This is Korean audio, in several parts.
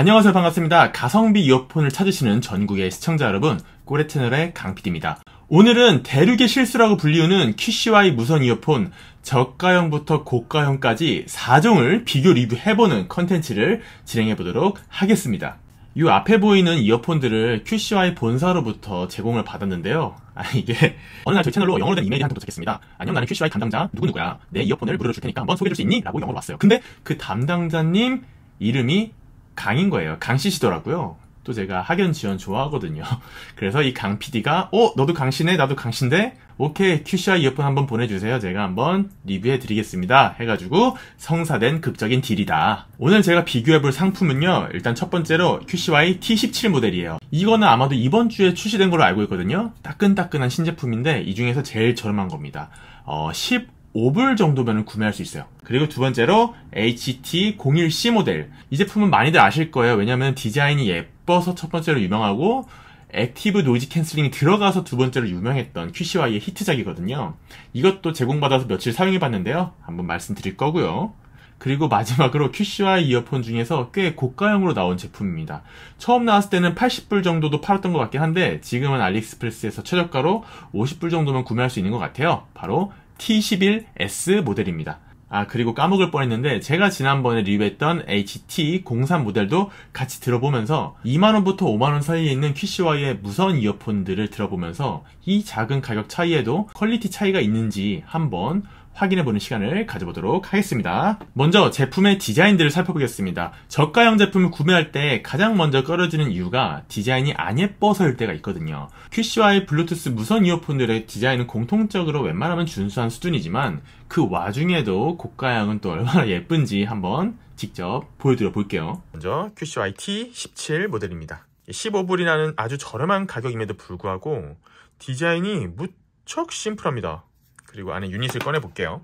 안녕하세요 반갑습니다. 가성비 이어폰을 찾으시는 전국의 시청자 여러분 꼬레 채널의 강PD입니다. 오늘은 대륙의 실수라고 불리우는 QCY 무선 이어폰 저가형부터 고가형까지 4종을 비교 리뷰해보는 컨텐츠를 진행해보도록 하겠습니다. 이 앞에 보이는 이어폰들을 QCY 본사로부터 제공을 받았는데요. 아 이게 어느 날 저희 채널로 영어로 된 이메일이 한 통 도착했습니다. 안녕 나는 QCY 담당자 누구누구야. 내 이어폰을 무료로 줄 테니까 한번 소개해 줄수 있니? 라고 영어로 왔어요. 근데 그 담당자님 이름이 강인 거예요. 강 씨시더라고요. 또 제가 학연 지원 좋아하거든요. 그래서 이 강 PD가 어 너도 강씨네 나도 강씨인데 오케이 q c 와 이어폰 한번 보내주세요. 제가 한번 리뷰해 드리겠습니다. 해가지고 성사된 극적인 딜이다. 오늘 제가 비교해 볼 상품은요. 일단 첫 번째로 QCY T17 모델이에요. 이거는 아마도 이번 주에 출시된 걸로 알고 있거든요. 따끈따끈한 신제품인데 이 중에서 제일 저렴한 겁니다. 어, 10 5불 정도면 구매할 수 있어요. 그리고 두 번째로 HT01C 모델. 이 제품은 많이들 아실 거예요. 왜냐하면 디자인이 예뻐서 첫 번째로 유명하고 액티브 노이즈 캔슬링이 들어가서 두 번째로 유명했던 QCY의 히트작이거든요. 이것도 제공받아서 며칠 사용해봤는데요. 한번 말씀드릴 거고요. 그리고 마지막으로 QCY 이어폰 중에서 꽤 고가형으로 나온 제품입니다. 처음 나왔을 때는 80불 정도도 팔았던 것 같긴 한데 지금은 알리익스프레스에서 최저가로 50불 정도면 구매할 수 있는 것 같아요. 바로 T11S 모델입니다. 아 그리고 까먹을 뻔했는데 제가 지난번에 리뷰했던 HT03 모델도 같이 들어보면서 2만원부터 5만원 사이에 있는 QCY의 무선 이어폰들을 들어보면서 이 작은 가격 차이에도 퀄리티 차이가 있는지 한번 확인해보는 시간을 가져보도록 하겠습니다. 먼저 제품의 디자인들을 살펴보겠습니다. 저가형 제품을 구매할 때 가장 먼저 꺼려지는 이유가 디자인이 안 예뻐서일 때가 있거든요. QC와의 블루투스 무선 이어폰들의 디자인은 공통적으로 웬만하면 준수한 수준이지만 그 와중에도 고가형은 또 얼마나 예쁜지 한번 직접 보여드려 볼게요. 먼저 QCYT 17 모델입니다. 15불이라는 아주 저렴한 가격임에도 불구하고 디자인이 무척 심플합니다. 그리고 안에 유닛을 꺼내볼게요.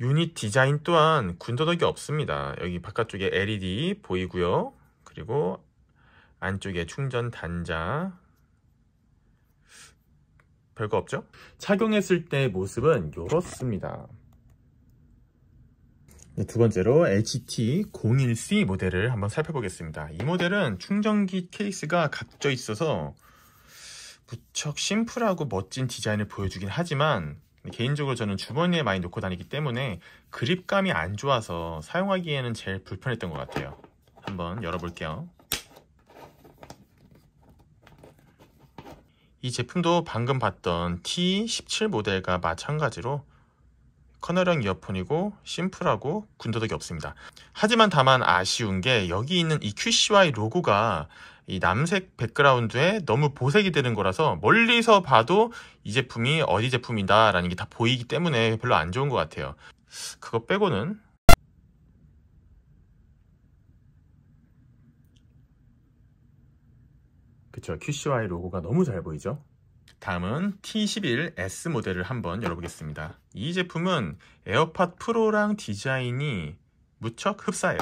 유닛 디자인 또한 군더더기 없습니다. 여기 바깥쪽에 LED 보이고요. 그리고 안쪽에 충전 단자 별거 없죠? 착용했을 때 모습은 이렇습니다. 네, 두 번째로 HT01C 모델을 한번 살펴보겠습니다. 이 모델은 충전기 케이스가 각져 있어서 무척 심플하고 멋진 디자인을 보여주긴 하지만 개인적으로 저는 주머니에 많이 놓고 다니기 때문에 그립감이 안 좋아서 사용하기에는 제일 불편했던 것 같아요. 한번 열어볼게요. 이 제품도 방금 봤던 T17 모델과 마찬가지로 커널형 이어폰이고 심플하고 군더더기 없습니다. 하지만 다만 아쉬운 게 여기 있는 이 QCY 로고가 이 남색 백그라운드에 너무 보색이 되는 거라서 멀리서 봐도 이 제품이 어디 제품이다 라는 게 다 보이기 때문에 별로 안 좋은 것 같아요. 그거 빼고는 그쵸 QCY 로고가 너무 잘 보이죠? 다음은 T11S 모델을 한번 열어보겠습니다. 이 제품은 에어팟 프로랑 디자인이 무척 흡사해요.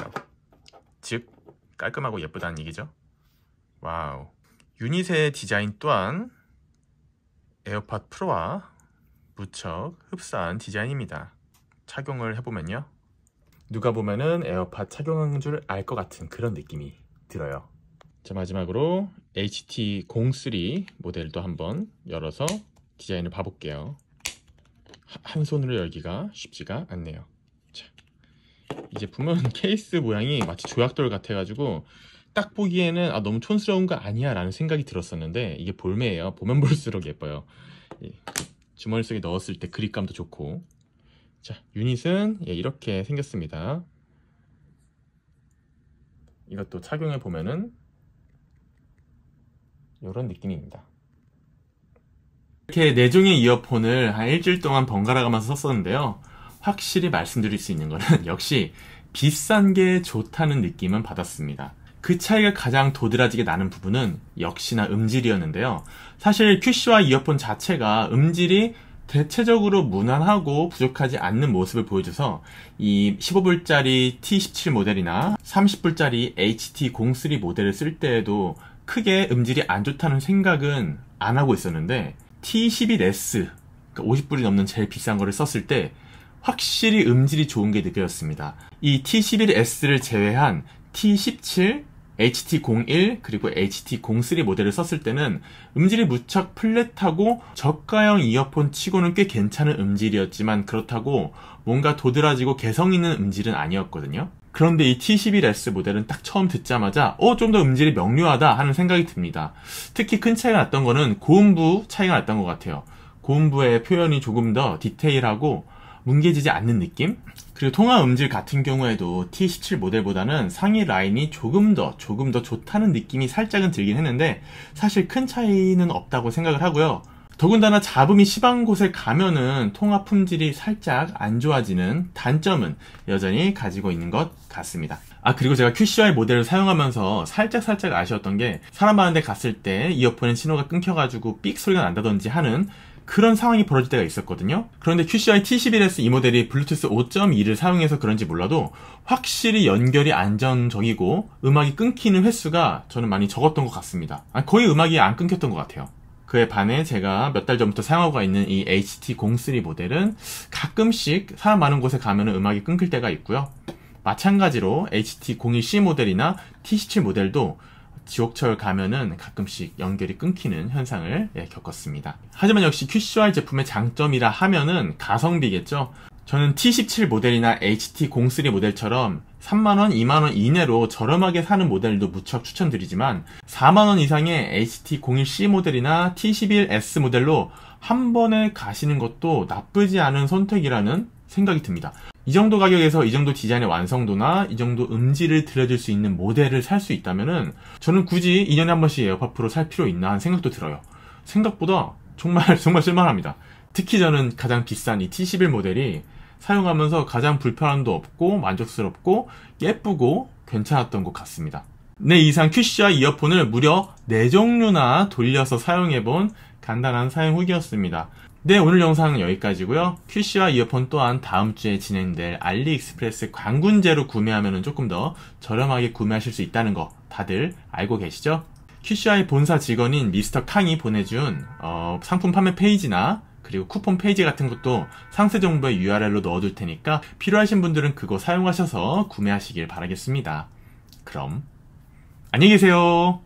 즉, 깔끔하고 예쁘다는 얘기죠. 와우. 유닛의 디자인 또한 에어팟 프로와 무척 흡사한 디자인입니다. 착용을 해보면요. 누가 보면은 에어팟 착용한 줄 알 것 같은 그런 느낌이 들어요. 자 마지막으로 HT03 모델도 한번 열어서 디자인을 봐볼게요 한 손으로 열기가 쉽지가 않네요 자, 이 제품은 케이스 모양이 마치 조약돌 같아가지고 딱 보기에는 아, 너무 촌스러운 거 아니야 라는 생각이 들었었는데 이게 볼매예요 보면 볼수록 예뻐요 예, 그 주머니 속에 넣었을 때 그립감도 좋고 자 유닛은 예, 이렇게 생겼습니다 이것도 착용해 보면은 이런 느낌입니다. 이렇게 네 종의 이어폰을 한 일주일 동안 번갈아가면서 썼었는데요. 확실히 말씀드릴 수 있는 것은 역시 비싼 게 좋다는 느낌은 받았습니다. 그 차이가 가장 도드라지게 나는 부분은 역시나 음질이었는데요. 사실 QC와 이어폰 자체가 음질이 대체적으로 무난하고 부족하지 않는 모습을 보여줘서 이 15불짜리 T17 모델이나 30불짜리 HT03 모델을 쓸 때에도 크게 음질이 안 좋다는 생각은 안 하고 있었는데 T11S 50불이 그러니까 넘는 제일 비싼 거를 썼을 때 확실히 음질이 좋은 게 느껴졌습니다. 이 T11S를 제외한 T17, HT01 그리고 HT03 모델을 썼을 때는 음질이 무척 플랫하고 저가형 이어폰 치고는 꽤 괜찮은 음질이었지만 그렇다고 뭔가 도드라지고 개성 있는 음질은 아니었거든요. 그런데 이 T11S 모델은 딱 처음 듣자마자 어 좀 더 음질이 명료하다 하는 생각이 듭니다. 특히 큰 차이가 났던 거는 고음부 차이가 났던 것 같아요. 고음부의 표현이 조금 더 디테일하고 뭉개지지 않는 느낌? 그리고 통화 음질 같은 경우에도 T17 모델보다는 상위 라인이 조금 더 조금 더 좋다는 느낌이 살짝은 들긴 했는데 사실 큰 차이는 없다고 생각을 하고요. 더군다나 잡음이 심한 곳에 가면은 통화 품질이 살짝 안 좋아지는 단점은 여전히 가지고 있는 것 같습니다. 아 그리고 제가 QCY 모델을 사용하면서 살짝 살짝 아쉬웠던 게 사람 많은데 갔을 때이어폰에 신호가 끊겨가지고 삑 소리가 난다든지 하는 그런 상황이 벌어질 때가 있었거든요. 그런데 QCI T11S 이 모델이 블루투스 5.2를 사용해서 그런지 몰라도 확실히 연결이 안정적이고 음악이 끊기는 횟수가 저는 많이 적었던 것 같습니다. 아, 거의 음악이 안 끊겼던 것 같아요. 그에 반해 제가 몇 달 전부터 사용하고 있는 이 HT03 모델은 가끔씩 사람 많은 곳에 가면 음악이 끊길 때가 있고요. 마찬가지로 h t 0 2 c 모델이나 TC7 모델도 지옥철 가면은 가끔씩 연결이 끊기는 현상을 예, 겪었습니다. 하지만 역시 q c y 제품의 장점이라 하면은 가성비겠죠. 저는 T17 모델이나 HT03 모델처럼 3만원, 2만원 이내로 저렴하게 사는 모델도 무척 추천드리지만 4만원 이상의 HT01C 모델이나 T11S 모델로 한 번에 가시는 것도 나쁘지 않은 선택이라는 생각이 듭니다. 이 정도 가격에서 이 정도 디자인의 완성도나 이 정도 음질을 들려줄 수 있는 모델을 살 수 있다면은 저는 굳이 2년에 한 번씩 에어팟 프로 살 필요 있나 하는 생각도 들어요. 생각보다 정말 정말 쓸만합니다. 특히 저는 가장 비싼 이 T11 모델이 사용하면서 가장 불편함도 없고 만족스럽고 예쁘고 괜찮았던 것 같습니다. 네 이상 q c 와 이어폰을 무려 4종류나 돌려서 사용해본 간단한 사용 후기였습니다. 네 오늘 영상은 여기까지고요. QC와 이어폰 또한 다음 주에 진행될 알리익스프레스 광군제로 구매하면 조금 더 저렴하게 구매하실 수 있다는 거 다들 알고 계시죠? QCI 본사 직원인 미스터 캉이 보내준 어, 상품 판매 페이지나 그리고 쿠폰 페이지 같은 것도 상세 정보의 URL로 넣어둘 테니까 필요하신 분들은 그거 사용하셔서 구매하시길 바라겠습니다. 그럼 안녕히 계세요.